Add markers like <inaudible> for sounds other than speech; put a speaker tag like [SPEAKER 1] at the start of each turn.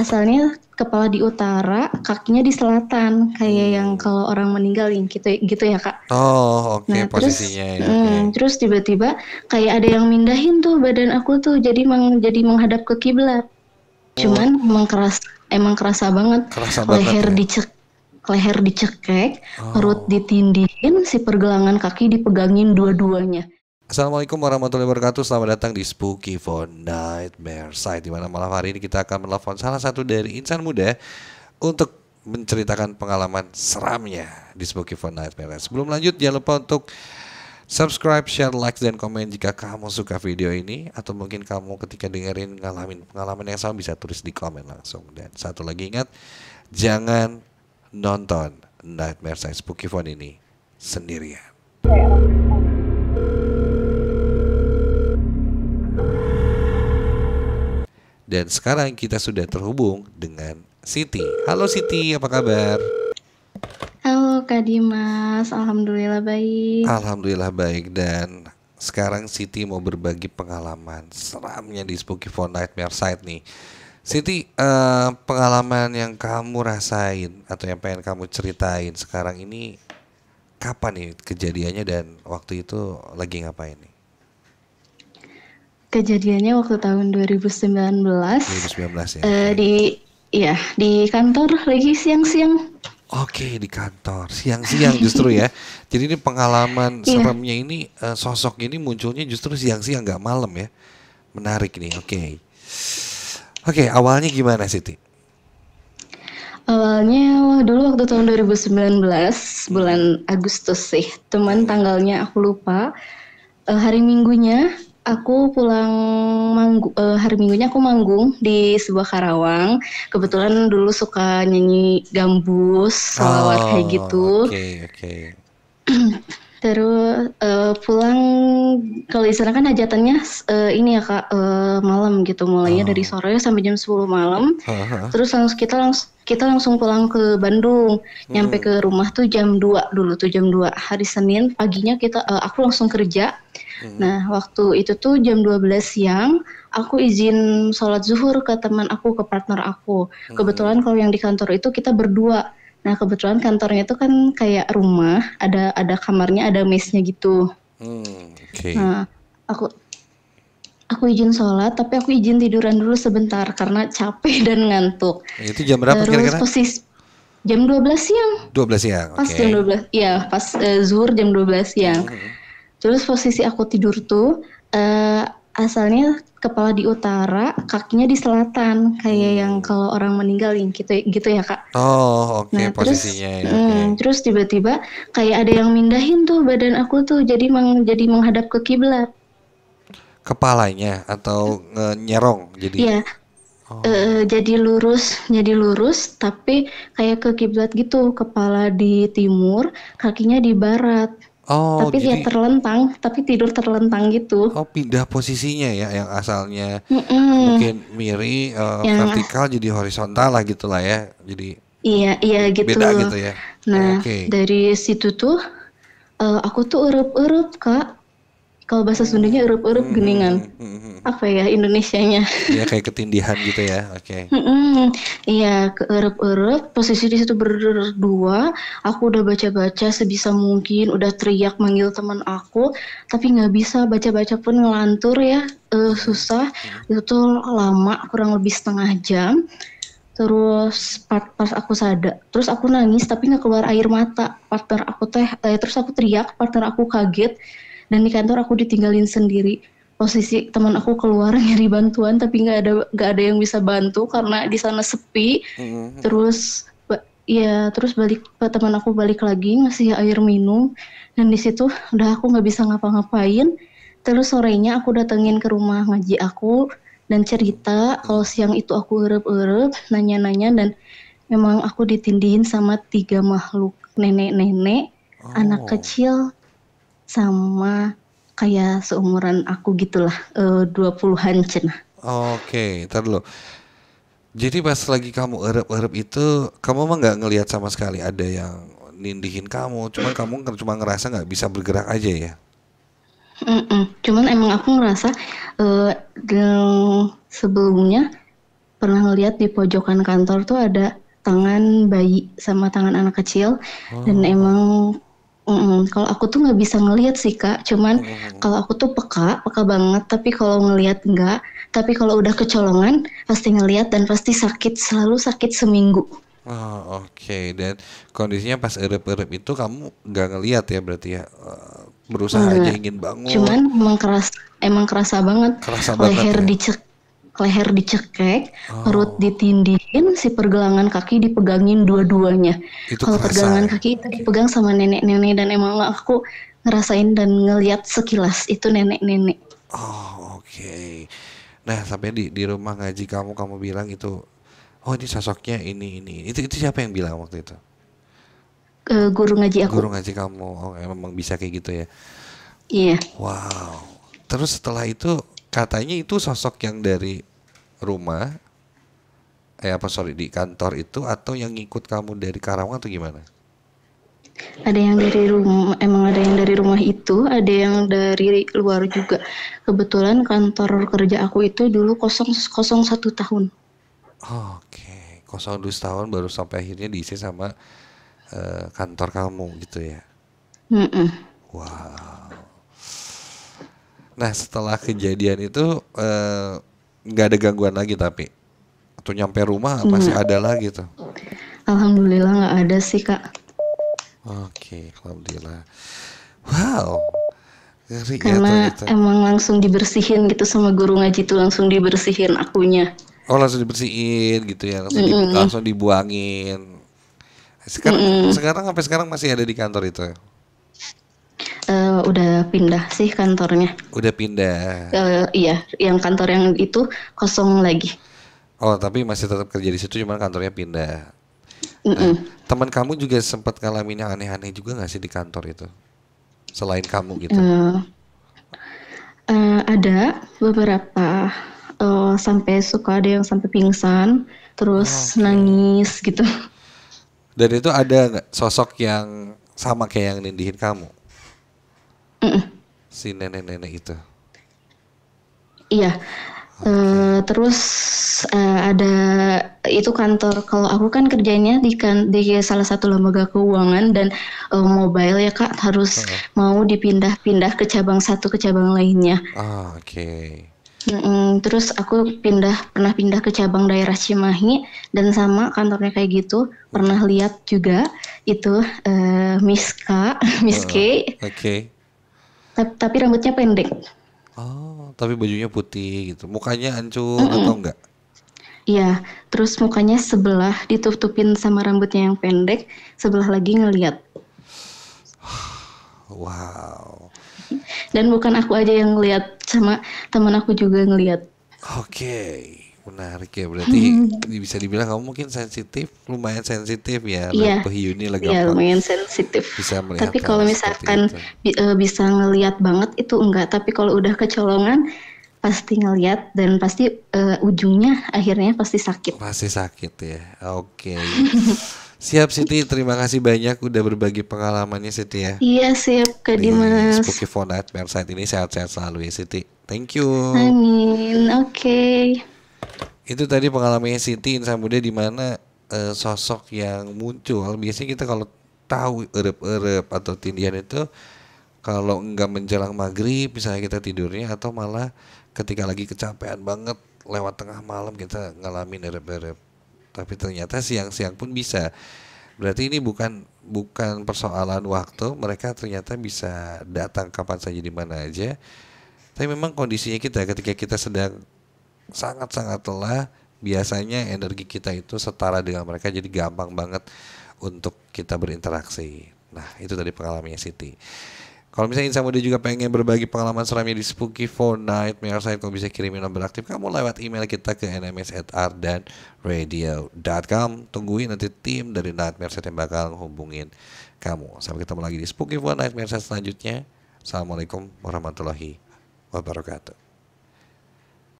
[SPEAKER 1] asalnya kepala di utara, kakinya di selatan, kayak hmm. yang kalau orang meninggal gitu gitu ya kak.
[SPEAKER 2] Oh, oke okay, nah, posisinya. Terus, ya, okay. hmm,
[SPEAKER 1] terus tiba-tiba kayak ada yang mindahin tuh badan aku tuh jadi meng, jadi menghadap ke kiblat. Cuman oh. emang keras, emang kerasa banget. Kerasa banget. Leher ya. dicek, leher dicekek, oh. perut ditindihin, si pergelangan kaki dipegangin dua-duanya.
[SPEAKER 2] Assalamualaikum warahmatullahi wabarakatuh. Selamat datang di Spooky for Nightmare Side di mana malam hari ini kita akan menelpon salah satu dari insan muda untuk menceritakan pengalaman seramnya di Spooky for Nightmare. Sebelum lanjut jangan lupa untuk subscribe, share, like dan komen jika kamu suka video ini atau mungkin kamu ketika dengerin ngalamin pengalaman yang sama bisa tulis di komen langsung. Dan satu lagi ingat jangan nonton Nightmare Side Spooky Phone ini sendirian. Dan sekarang kita sudah terhubung dengan Siti. Halo Siti, apa kabar?
[SPEAKER 1] Halo Kak Dimas, Alhamdulillah baik.
[SPEAKER 2] Alhamdulillah baik dan sekarang Siti mau berbagi pengalaman seramnya di Spooky for Nightmare Site nih. Siti, uh, pengalaman yang kamu rasain atau yang pengen kamu ceritain sekarang ini kapan nih kejadiannya dan waktu itu lagi ngapain nih?
[SPEAKER 1] Kejadiannya waktu tahun 2019. 2019 ya. Uh, di ya di kantor lagi siang-siang.
[SPEAKER 2] Oke di kantor siang-siang justru ya. <laughs> Jadi ini pengalaman yeah. seremnya ini uh, sosok ini munculnya justru siang-siang nggak -siang, malam ya. Menarik nih. Oke. Okay. Oke okay, awalnya gimana Siti?
[SPEAKER 1] Awalnya wah, dulu waktu tahun 2019 hmm. bulan Agustus sih. Teman hmm. tanggalnya aku lupa. Uh, hari Minggunya aku pulang manggu, uh, hari minggunya aku manggung di sebuah Karawang. Kebetulan dulu suka nyanyi gambus, selawat oh, kayak gitu. okay, Okay. <clears throat> Terus uh, pulang kalau istilah kan hajatannya uh, eh, ini ya kak uh, malam gitu mulainya oh. dari sore sampai jam 10 malam. Uh -huh. Terus langsung kita langsung kita langsung pulang ke Bandung. Hmm. Nyampe ke rumah tuh jam 2 dulu tuh jam 2 hari Senin paginya kita uh, aku langsung kerja. Hmm. Nah, waktu itu tuh jam 12 siang, aku izin sholat zuhur ke teman aku, ke partner aku. Hmm. Kebetulan kalau yang di kantor itu kita berdua. Nah, kebetulan kantornya itu kan kayak rumah, ada ada kamarnya, ada mesnya gitu. Hmm, okay. Nah, aku aku izin sholat, tapi aku izin tiduran dulu sebentar karena capek <laughs> dan ngantuk.
[SPEAKER 2] Itu jam berapa Terus kira-kira? Posisi
[SPEAKER 1] jam 12 siang.
[SPEAKER 2] 12 siang. Pas okay. jam
[SPEAKER 1] 12. Iya, pas uh, zuhur jam 12 siang. Hmm. Terus posisi aku tidur tuh uh, asalnya kepala di utara, kakinya di selatan, kayak hmm. yang kalau orang meninggal yang gitu gitu ya kak.
[SPEAKER 2] Oh oke okay, nah, posisinya. Terus, ya, okay. hmm,
[SPEAKER 1] terus tiba-tiba kayak ada yang mindahin tuh badan aku tuh jadi meng, jadi menghadap ke kiblat.
[SPEAKER 2] Kepalanya atau uh, nyerong jadi? Iya.
[SPEAKER 1] Oh. Uh, jadi lurus, jadi lurus, tapi kayak ke kiblat gitu, kepala di timur, kakinya di barat. Oh, tapi jadi, ya terlentang, tapi tidur terlentang gitu. Oh,
[SPEAKER 2] pindah posisinya ya, yang asalnya
[SPEAKER 1] Mm-mm. mungkin
[SPEAKER 2] miring uh, eh, yang, vertikal jadi horizontal lah gitulah ya, jadi.
[SPEAKER 1] Iya, iya gitu. Beda gitu ya. Nah, okay. dari situ tuh uh, aku tuh urup-urup kak kalau bahasa hmm. Sundanya erup-erup hmm, hmm geningan hmm, hmm, apa ya Indonesianya
[SPEAKER 2] <laughs> Iya kayak ketindihan gitu ya oke
[SPEAKER 1] okay. iya ke erup-erup posisi di situ berdua aku udah baca-baca sebisa mungkin udah teriak manggil teman aku tapi nggak bisa baca-baca pun ngelantur ya uh, susah itu tuh lama kurang lebih setengah jam terus part pas aku sadar terus aku nangis tapi nggak keluar air mata partner aku teh eh, terus aku teriak partner aku kaget dan di kantor aku ditinggalin sendiri posisi teman aku keluar <laughs> nyari bantuan tapi nggak ada nggak ada yang bisa bantu karena di sana sepi mm-hmm. terus ya terus balik teman aku balik lagi ngasih air minum dan di situ udah aku nggak bisa ngapa-ngapain terus sorenya aku datengin ke rumah ngaji aku dan cerita kalau siang itu aku erup-erup nanya-nanya dan memang aku ditindihin sama tiga makhluk nenek-nenek oh. anak kecil sama kayak seumuran aku gitulah eh, dua an cenah.
[SPEAKER 2] Oke, okay, dulu. Jadi pas lagi kamu erup-erup itu, kamu mah nggak ngelihat sama sekali ada yang nindihin kamu, cuman kamu cuma ngerasa nggak bisa bergerak aja ya?
[SPEAKER 1] Mm-mm. Cuman emang aku ngerasa uh, sebelumnya pernah ngelihat di pojokan kantor tuh ada tangan bayi sama tangan anak kecil oh. dan emang Mm-mm. Kalau aku tuh nggak bisa ngelihat sih kak, cuman mm. kalau aku tuh peka, peka banget. Tapi kalau ngelihat enggak, tapi kalau udah kecolongan pasti ngelihat dan pasti sakit, selalu sakit seminggu.
[SPEAKER 2] Oh oke, okay. dan kondisinya pas erup-erup itu kamu nggak ngelihat ya berarti ya eh, berusaha Enggak. aja ingin bangun. Cuman
[SPEAKER 1] emang keras, emang kerasa banget. Kerasa banget. Leher ya? dicek, leher dicekek, oh. perut ditindihin, si pergelangan kaki dipegangin dua-duanya. Kalau pergelangan ya? kaki itu dipegang sama nenek-nenek dan emang aku ngerasain dan ngeliat sekilas itu nenek-nenek.
[SPEAKER 2] Oh oke. Okay. Nah sampai di di rumah ngaji kamu kamu bilang itu, oh ini sosoknya ini ini itu itu siapa yang bilang waktu itu?
[SPEAKER 1] Uh, guru ngaji aku. Guru
[SPEAKER 2] ngaji kamu, oh emang bisa kayak gitu ya? Iya. Wow. Terus setelah itu katanya itu sosok yang dari rumah eh apa sorry di kantor itu atau yang ngikut kamu dari Karawang atau gimana?
[SPEAKER 1] Ada yang dari rumah, emang ada yang dari rumah itu, ada yang dari luar juga. Kebetulan kantor kerja aku itu dulu kosong kosong satu tahun.
[SPEAKER 2] Oke, okay. kosong dua tahun baru sampai akhirnya diisi sama uh, kantor kamu gitu ya?
[SPEAKER 1] Mm -mm. Wow.
[SPEAKER 2] Nah setelah kejadian itu uh, nggak ada gangguan lagi tapi atau nyampe rumah masih hmm. ada lagi tuh?
[SPEAKER 1] Alhamdulillah nggak ada sih kak.
[SPEAKER 2] Oke, okay, alhamdulillah. Wow. Ngeri ya Karena ya, emang
[SPEAKER 1] langsung dibersihin gitu sama guru ngaji tuh langsung dibersihin akunya.
[SPEAKER 2] Oh langsung dibersihin gitu ya, langsung, mm -mm. di, langsung dibuangin. Sekarang, mm -mm. sekarang sampai sekarang masih ada di kantor itu? Ya?
[SPEAKER 1] Eh, udah pindah sih kantornya.
[SPEAKER 2] Udah pindah.
[SPEAKER 1] Uh, iya, yang kantor yang itu kosong lagi.
[SPEAKER 2] Oh, tapi masih tetap kerja di situ, cuma kantornya pindah. Mm Nah, teman kamu juga sempat ngalamin yang aneh-aneh juga nggak sih di kantor itu? Selain kamu gitu? Uh,
[SPEAKER 1] uh, ada beberapa uh, sampai suka ada yang sampai pingsan, terus oh, okay. nangis gitu.
[SPEAKER 2] Dan itu ada nggak sosok yang sama kayak yang nindihin kamu? Mm-mm. Si nenek-nenek itu.
[SPEAKER 1] Iya. Uh, terus uh, ada itu kantor kalau aku kan kerjanya di kan di salah satu lembaga keuangan dan uh, mobile ya kak harus uh. mau dipindah-pindah ke cabang satu ke cabang lainnya. Ah, Oke. Okay. Mm-mm, terus aku pindah pernah pindah ke cabang daerah Cimahi dan sama kantornya kayak gitu pernah lihat juga itu uh, Miss K <laughs> Miss uh, K. Oke. Okay tapi rambutnya pendek.
[SPEAKER 2] Oh, tapi bajunya putih gitu. Mukanya hancur mm -mm. atau enggak?
[SPEAKER 1] Iya, terus mukanya sebelah ditutupin sama rambutnya yang pendek, sebelah lagi ngeliat. <sighs> Wow. Dan bukan aku aja yang ngeliat, sama teman aku juga ngeliat.
[SPEAKER 2] Oke. Okay menarik ya berarti hmm. bisa dibilang kamu mungkin sensitif lumayan sensitif ya iya ini lagi yeah, lumayan sensitif bisa melihat tapi kalau misalkan
[SPEAKER 1] bi e, bisa ngelihat banget itu enggak tapi kalau udah kecolongan pasti ngelihat dan pasti uh, ujungnya akhirnya pasti sakit pasti
[SPEAKER 2] sakit ya oke okay. <laughs> Siap Siti, terima kasih banyak udah berbagi pengalamannya Siti ya.
[SPEAKER 1] Iya siap Kak Di Dimas.
[SPEAKER 2] Spooky Phone Nightmare saat ini sehat-sehat selalu ya Siti. Thank you.
[SPEAKER 1] Amin. Oke. Okay
[SPEAKER 2] itu tadi pengalamannya Siti Insan Muda di mana uh, sosok yang muncul biasanya kita kalau tahu erep-erep atau tindian itu kalau enggak menjelang maghrib misalnya kita tidurnya atau malah ketika lagi kecapean banget lewat tengah malam kita ngalamin erep-erep tapi ternyata siang-siang pun bisa berarti ini bukan bukan persoalan waktu mereka ternyata bisa datang kapan saja di mana aja tapi memang kondisinya kita ketika kita sedang sangat-sangat lelah, biasanya energi kita itu setara dengan mereka jadi gampang banget untuk kita berinteraksi. Nah, itu tadi pengalamannya Siti. Kalau misalnya Insya muda juga pengen berbagi pengalaman seramnya di Spooky for Night Side kamu bisa kirimin nomor aktif kamu lewat email kita ke nms@ardanradio.com. Tungguin nanti tim dari Nightmare Side yang bakal hubungin kamu. Sampai ketemu lagi di Spooky for Night Side selanjutnya. Assalamualaikum warahmatullahi wabarakatuh.